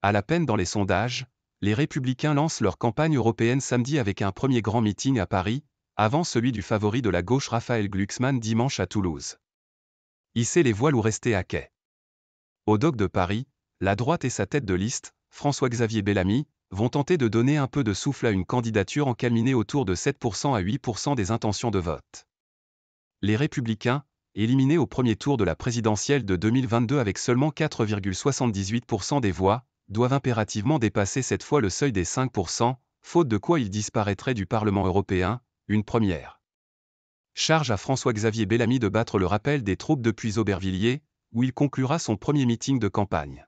À la peine dans les sondages, les Républicains lancent leur campagne européenne samedi avec un premier grand meeting à Paris, avant celui du favori de la gauche Raphaël Glucksmann dimanche à Toulouse. Hisser les voiles ou rester à quai. Au doc de Paris, la droite et sa tête de liste, François-Xavier Bellamy, vont tenter de donner un peu de souffle à une candidature encaminée autour de 7% à 8% des intentions de vote. Les Républicains, éliminés au premier tour de la présidentielle de 2022 avec seulement 4,78% des voix, doivent impérativement dépasser cette fois le seuil des 5%, faute de quoi ils disparaîtraient du Parlement européen, une première. Charge à François-Xavier Bellamy de battre le rappel des troupes depuis Aubervilliers, où il conclura son premier meeting de campagne.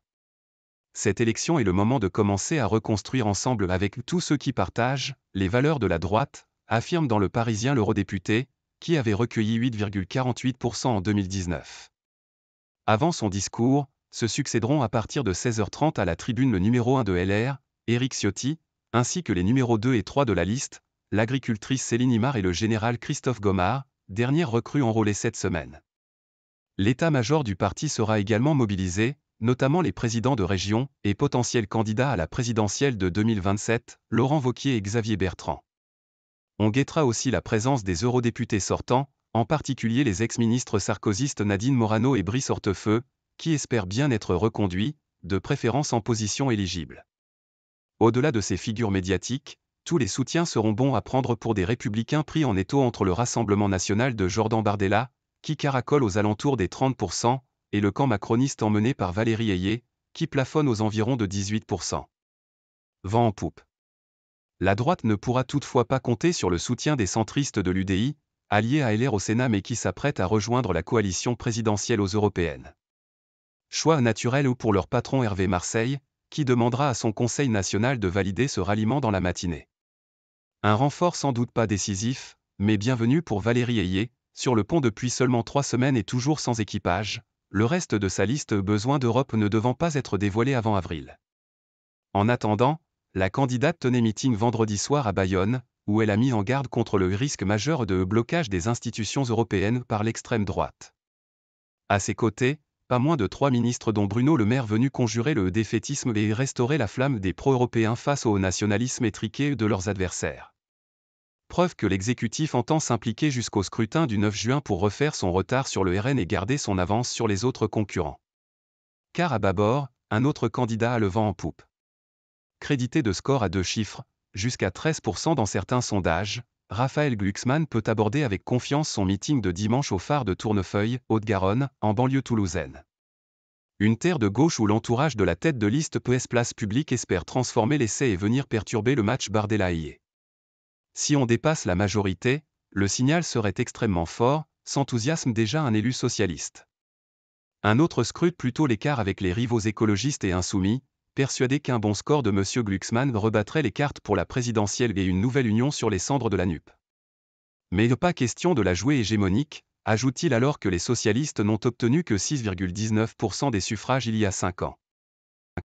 Cette élection est le moment de commencer à reconstruire ensemble avec tous ceux qui partagent les valeurs de la droite, affirme dans le Parisien l'eurodéputé, qui avait recueilli 8,48% en 2019. Avant son discours, se succéderont à partir de 16h30 à la tribune le numéro 1 de LR, Éric Ciotti, ainsi que les numéros 2 et 3 de la liste, l'agricultrice Céline Imar et le général Christophe Gomard, dernière recrue enrôlée cette semaine. L'état-major du parti sera également mobilisé, notamment les présidents de région et potentiels candidats à la présidentielle de 2027, Laurent Vauquier et Xavier Bertrand. On guettera aussi la présence des eurodéputés sortants, en particulier les ex-ministres sarkozistes Nadine Morano et Brice Hortefeux, qui espère bien être reconduit, de préférence en position éligible. Au-delà de ces figures médiatiques, tous les soutiens seront bons à prendre pour des républicains pris en étau entre le Rassemblement national de Jordan Bardella, qui caracole aux alentours des 30%, et le camp macroniste emmené par Valérie Ayé, qui plafonne aux environs de 18%. Vent en poupe. La droite ne pourra toutefois pas compter sur le soutien des centristes de l'UDI, alliés à LR au Sénat mais qui s'apprête à rejoindre la coalition présidentielle aux européennes choix naturel ou pour leur patron Hervé Marseille, qui demandera à son Conseil national de valider ce ralliement dans la matinée. Un renfort sans doute pas décisif, mais bienvenu pour Valérie Ayé, sur le pont depuis seulement trois semaines et toujours sans équipage, le reste de sa liste besoin d'Europe ne devant pas être dévoilé avant avril. En attendant, la candidate tenait meeting vendredi soir à Bayonne, où elle a mis en garde contre le risque majeur de blocage des institutions européennes par l'extrême droite. À ses côtés, pas moins de trois ministres dont Bruno Le Maire venu conjurer le défaitisme et restaurer la flamme des pro-européens face au nationalisme étriqué de leurs adversaires. Preuve que l'exécutif entend s'impliquer jusqu'au scrutin du 9 juin pour refaire son retard sur le RN et garder son avance sur les autres concurrents. Car à bâbord, un autre candidat a le vent en poupe. Crédité de score à deux chiffres, jusqu'à 13% dans certains sondages, Raphaël Glucksmann peut aborder avec confiance son meeting de dimanche au phare de Tournefeuille, Haute-Garonne, en banlieue toulousaine. Une terre de gauche où l'entourage de la tête de liste PS Place Publique espère transformer l'essai et venir perturber le match bardella Si on dépasse la majorité, le signal serait extrêmement fort, s'enthousiasme déjà un élu socialiste. Un autre scrute plutôt l'écart avec les rivaux écologistes et insoumis, persuadé qu'un bon score de M. Glucksmann rebattrait les cartes pour la présidentielle et une nouvelle union sur les cendres de la NUP. Mais pas question de la jouer hégémonique, ajoute-t-il alors que les socialistes n'ont obtenu que 6,19% des suffrages il y a cinq ans.